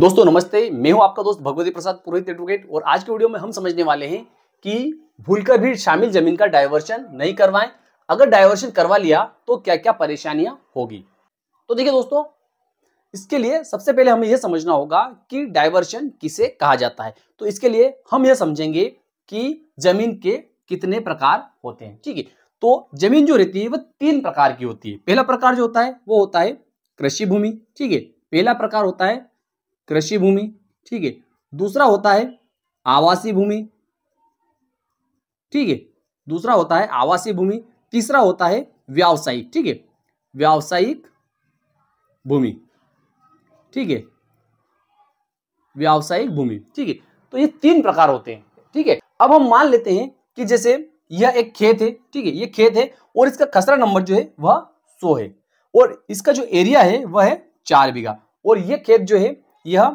दोस्तों नमस्ते मैं हूं आपका दोस्त भगवती प्रसाद पुरोहित एडवोकेट और आज के वीडियो में हम समझने वाले हैं कि भूलकर भी शामिल जमीन का डायवर्शन नहीं करवाएं अगर डायवर्शन करवा लिया तो क्या क्या परेशानियां होगी तो देखिए दोस्तों इसके लिए सबसे पहले हमें यह समझना होगा कि डायवर्शन किसे कहा जाता है तो इसके लिए हम यह समझेंगे कि जमीन के कितने प्रकार होते हैं ठीक है तो जमीन जो रहती है वह तीन प्रकार की होती है पहला प्रकार जो होता है वो होता है कृषि भूमि ठीक है पहला प्रकार होता है कृषि भूमि ठीक है दूसरा होता है आवासीय भूमि ठीक है दूसरा होता है आवासीय भूमि तीसरा होता है व्यावसायिक ठीक है व्यावसायिक भूमि ठीक है व्यावसायिक भूमि ठीक है तो ये तीन प्रकार होते हैं ठीक है अब हम मान लेते हैं कि जैसे यह एक खेत है ठीक है ये खेत है और इसका खसरा नंबर जो है वह सो है और इसका जो एरिया है वह है चार बीघा और यह खेत जो है यह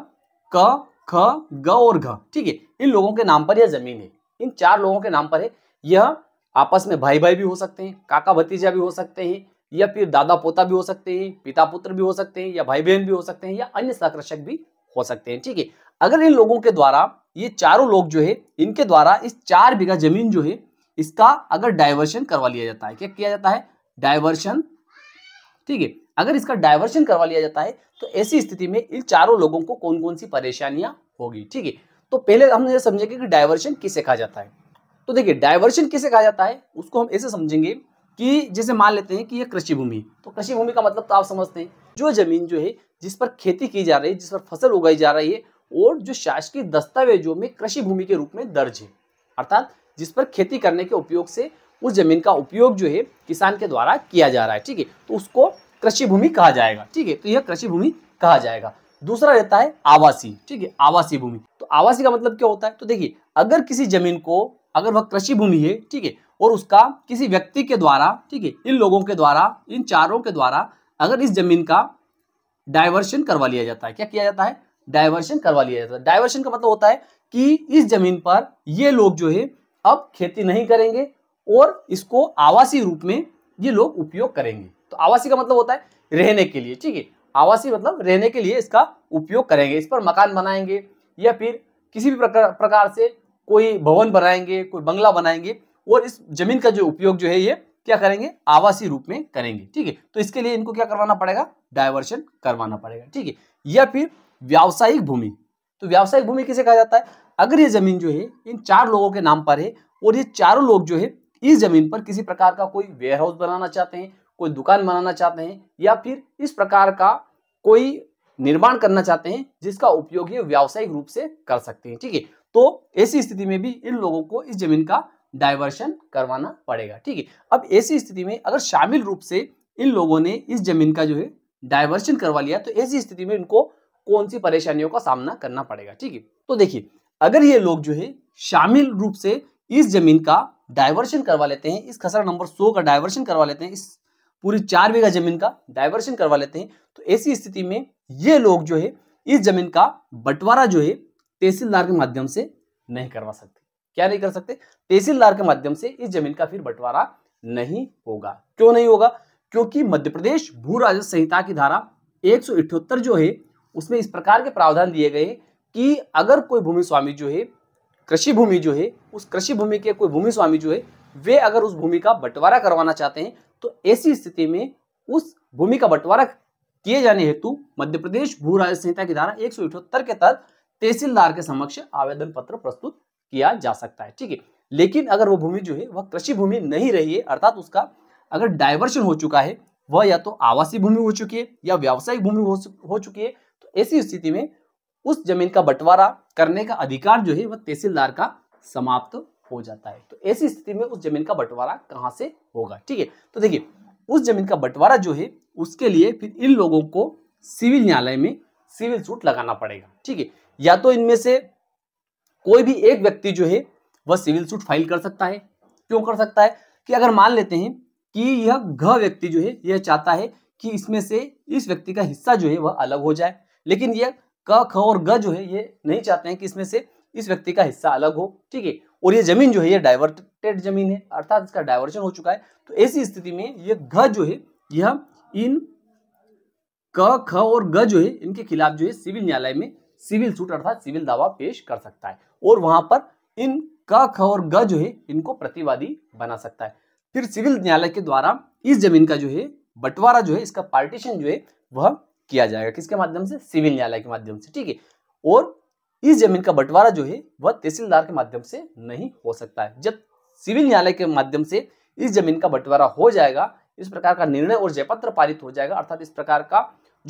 क ख ग और घ ठीक है इन लोगों के नाम पर यह जमीन है इन चार लोगों के नाम पर है यह आपस में भाई भाई भी हो सकते हैं काका भतीजा भी हो सकते हैं या फिर दादा पोता भी हो सकते हैं पिता पुत्र भी हो सकते हैं या भाई बहन भी हो सकते हैं या अन्य सकर्षक भी हो सकते हैं ठीक है अगर इन लोगों के द्वारा ये चारों लोग जो है इनके द्वारा इस चार बीघा जमीन जो है इसका अगर डाइवर्शन करवा लिया जाता है क्या किया जाता है डाइवर्शन ठीक है अगर इसका डायवर्शन करवा लिया जाता है तो ऐसी स्थिति में इन चारों लोगों को कौन कौन सी परेशानियां होगी ठीक है तो पहले हम ये समझेंगे कि डायवर्शन किसे कहा जाता है तो देखिए डायवर्शन किसे कहा जाता है उसको हम ऐसे समझेंगे कि जैसे मान लेते हैं कि यह कृषि भूमि तो कृषि भूमि का मतलब तो आप समझते हैं जो जमीन जो है जिस पर खेती की जा रही है जिस पर फसल उगाई जा रही है और जो शासकीय दस्तावेजों में कृषि भूमि के रूप में दर्ज है अर्थात जिस पर खेती करने के उपयोग से उस जमीन का उपयोग जो है किसान के द्वारा किया जा रहा है ठीक है तो उसको कृषि भूमि कहा जाएगा ठीक है तो यह कृषि भूमि कहा जाएगा दूसरा रहता है आवासीय ठीक है आवासीय भूमि तो आवासीय का मतलब क्या होता है तो देखिए अगर किसी जमीन को अगर वह कृषि भूमि है ठीक है और उसका किसी व्यक्ति के द्वारा ठीक है इन लोगों के द्वारा इन चारों के द्वारा अगर इस जमीन का डाइवर्शन करवा लिया जाता है क्या किया जाता है डायवर्शन करवा लिया जाता है डायवर्शन का मतलब होता है कि इस जमीन पर ये लोग जो है अब खेती नहीं करेंगे और इसको आवासीय रूप में ये लोग उपयोग करेंगे तो आवासीय का मतलब होता है रहने के लिए ठीक है आवासीय मतलब रहने के लिए इसका उपयोग करेंगे इस पर मकान बनाएंगे या फिर किसी भी प्रकार प्रकार से कोई भवन बनाएंगे कोई बंगला बनाएंगे और इस जमीन का जो उपयोग जो है ये क्या करेंगे आवासीय रूप में करेंगे ठीक है तो इसके लिए इनको क्या करवाना पड़ेगा डायवर्शन करवाना पड़ेगा ठीक है या फिर व्यावसायिक भूमि तो व्यावसायिक भूमि किसे कहा जाता है अगर ये ज़मीन जो है इन चार लोगों के नाम पर है और ये चारों लोग जो है इस ज़मीन पर किसी प्रकार का कोई वेयर हाउस बनाना चाहते हैं कोई दुकान बनाना चाहते हैं या फिर इस प्रकार का कोई निर्माण करना चाहते हैं जिसका उपयोग ये व्यावसायिक रूप से कर सकते हैं ठीक है तो ऐसी स्थिति में भी इन लोगों को इस जमीन का डायवर्शन करवाना पड़ेगा ठीक है अब ऐसी स्थिति में अगर शामिल रूप से इन लोगों ने इस जमीन का जो है डायवर्शन करवा लिया तो ऐसी स्थिति में इनको कौन सी परेशानियों का सामना करना पड़ेगा ठीक है तो देखिए अगर ये लोग जो है शामिल रूप से इस जमीन का डायवर्शन करवा लेते हैं इस खसरा नंबर सो का डायवर्शन करवा लेते हैं इस पूरी चार बीघा जमीन का डायवर्शन करवा लेते हैं तो ऐसी स्थिति में ये लोग जो है इस जमीन का बंटवारा जो है तहसीलदार के माध्यम से नहीं करवा सकते क्या नहीं कर सकते तहसीलदार के माध्यम से इस जमीन का फिर बंटवारा नहीं होगा क्यों नहीं होगा क्योंकि मध्य प्रदेश भू राजस्व संहिता की धारा एक जो है उसमें इस प्रकार के प्रावधान दिए गए कि अगर कोई भूमि स्वामी जो है कृषि भूमि जो है उस कृषि भूमि के कोई भूमि स्वामी जो है वे अगर उस भूमि का बंटवारा करवाना चाहते हैं तो ऐसी स्थिति में उस भूमि का बंटवारा किए जाने हेतु मध्य प्रदेश भू राज्य संहिता की धारा एक के तहत तहसीलदार के समक्ष आवेदन पत्र प्रस्तुत किया जा सकता है ठीक है लेकिन अगर वो भूमि जो है वह कृषि भूमि नहीं रही है अर्थात उसका अगर डायवर्शन हो चुका है वह या तो आवासीय भूमि हो चुकी है या व्यावसायिक भूमि हो चुकी है तो ऐसी स्थिति में उस जमीन का बंटवारा करने का अधिकार जो है वह तहसीलदार का समाप्त हो जाता है तो ऐसी स्थिति में उस जमीन का बंटवारा कहाँ से होगा ठीक है तो देखिए उस जमीन का बंटवारा जो है उसके लिए फिर इन लोगों को सिविल न्यायालय में सिविल सूट लगाना पड़ेगा ठीक है या तो इनमें से कोई भी एक व्यक्ति जो है वह सिविल सूट फाइल कर सकता है क्यों कर सकता है कि अगर मान लेते हैं कि यह घ व्यक्ति जो है यह चाहता है कि इसमें से इस व्यक्ति का हिस्सा जो है वह अलग हो जाए लेकिन यह क ख और ग जो है ये नहीं चाहते हैं कि इसमें से इस व्यक्ति का हिस्सा अलग हो ठीक है और ये जमीन जो है ये डाइवर्टेड जमीन है अर्थात इसका डाइवर्जन हो चुका है तो ऐसी स्थिति में ये घ जो है यह इन क ख और ग जो है इनके खिलाफ जो है सिविल न्यायालय में सिविल सूट अर्थात सिविल दावा पेश कर सकता है और वहां पर इन क ख और ग जो है इनको प्रतिवादी बना सकता है फिर सिविल न्यायालय के द्वारा इस जमीन का जो है बंटवारा जो है इसका पार्टीशन जो है वह किया जाएगा किसके माध्यम से सिविल न्यायालय के माध्यम से ठीक है और इस जमीन का बंटवारा जो है वह तहसीलदार के माध्यम से नहीं हो सकता है जब सिविल न्यायालय के माध्यम से इस जमीन का बंटवारा हो जाएगा इस प्रकार का निर्णय और जयपत्र पारित हो जाएगा अर्थात इस प्रकार का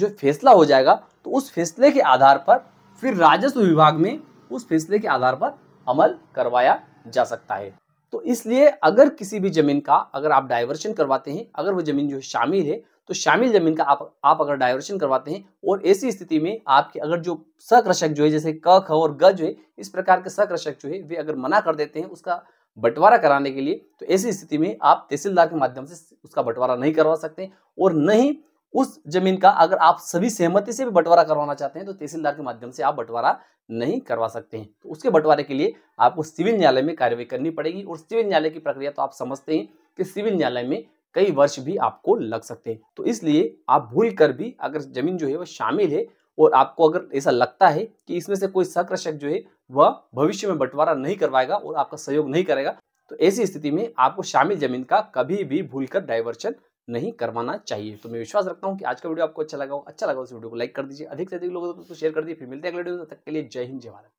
जो फैसला हो जाएगा तो उस फैसले के आधार पर फिर राजस्व विभाग में उस फैसले के आधार पर अमल करवाया जा सकता है तो इसलिए अगर किसी भी जमीन का अगर आप डायवर्शन करवाते हैं अगर वो जमीन जो शामिल है तो शामिल जमीन का आप आप अगर डायवर्शन करवाते हैं और ऐसी स्थिति में आपके अगर जो सकृषक जो है जैसे क ख और ग जो है इस प्रकार के सकृषक जो है वे अगर मना कर देते हैं उसका बंटवारा कराने के लिए तो ऐसी स्थिति में आप तहसीलदार के माध्यम से उसका बंटवारा नहीं करवा सकते और न ही उस जमीन का अगर आप सभी सहमति से भी बंटवारा करवाना चाहते हैं तो तहसीलदार के माध्यम से आप बंटवारा नहीं करवा सकते हैं तो उसके बंटवारे के लिए आपको सिविल न्यायालय में कार्यवाही करनी पड़ेगी और सिविल न्यायालय की प्रक्रिया तो आप समझते हैं कि सिविल न्यायालय में कई वर्ष भी आपको लग सकते हैं तो इसलिए आप भूल कर भी अगर जमीन जो है वह शामिल है और आपको अगर ऐसा लगता है कि इसमें से कोई सकृषक जो है वह भविष्य में बंटवारा नहीं करवाएगा और आपका सहयोग नहीं करेगा तो ऐसी स्थिति में आपको शामिल जमीन का कभी भी भूल कर डाइवर्शन नहीं करवाना चाहिए तो मैं विश्वास रखता हूँ कि आज का वीडियो आपको अच्छा लगा हो अच्छा लगा उस तो वीडियो को लाइक कर दीजिए अधिक से अधिक लोगों को तो शेयर कर दीजिए फिर मिलते हैं अगले वीडियो तक के लिए जय हिंद जय भारत